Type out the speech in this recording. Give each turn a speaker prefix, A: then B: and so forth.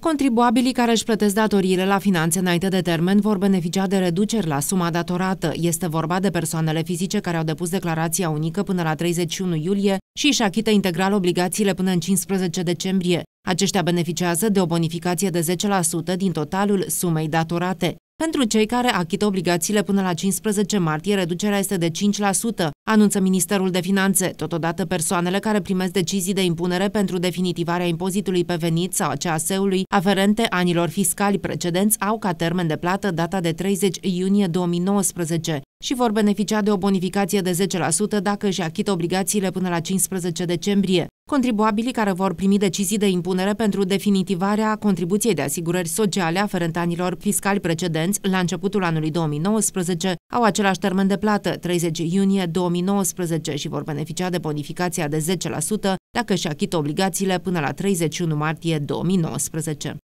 A: Contribuabilii care își plătesc datoriile la finanțe înainte de termen vor beneficia de reduceri la suma datorată. Este vorba de persoanele fizice care au depus declarația unică până la 31 iulie și își achită integral obligațiile până în 15 decembrie. Aceștia beneficiază de o bonificație de 10% din totalul sumei datorate. Pentru cei care achită obligațiile până la 15 martie, reducerea este de 5%, anunță Ministerul de Finanțe. Totodată, persoanele care primesc decizii de impunere pentru definitivarea impozitului pe venit sau a case ului aferente anilor fiscali precedenți au ca termen de plată data de 30 iunie 2019 și vor beneficia de o bonificație de 10% dacă își achită obligațiile până la 15 decembrie. Contribuabilii care vor primi decizii de impunere pentru definitivarea contribuției de asigurări sociale aferent anilor fiscali precedenți la începutul anului 2019 au același termen de plată, 30 iunie 2019, și vor beneficia de bonificația de 10% dacă și achită obligațiile până la 31 martie 2019.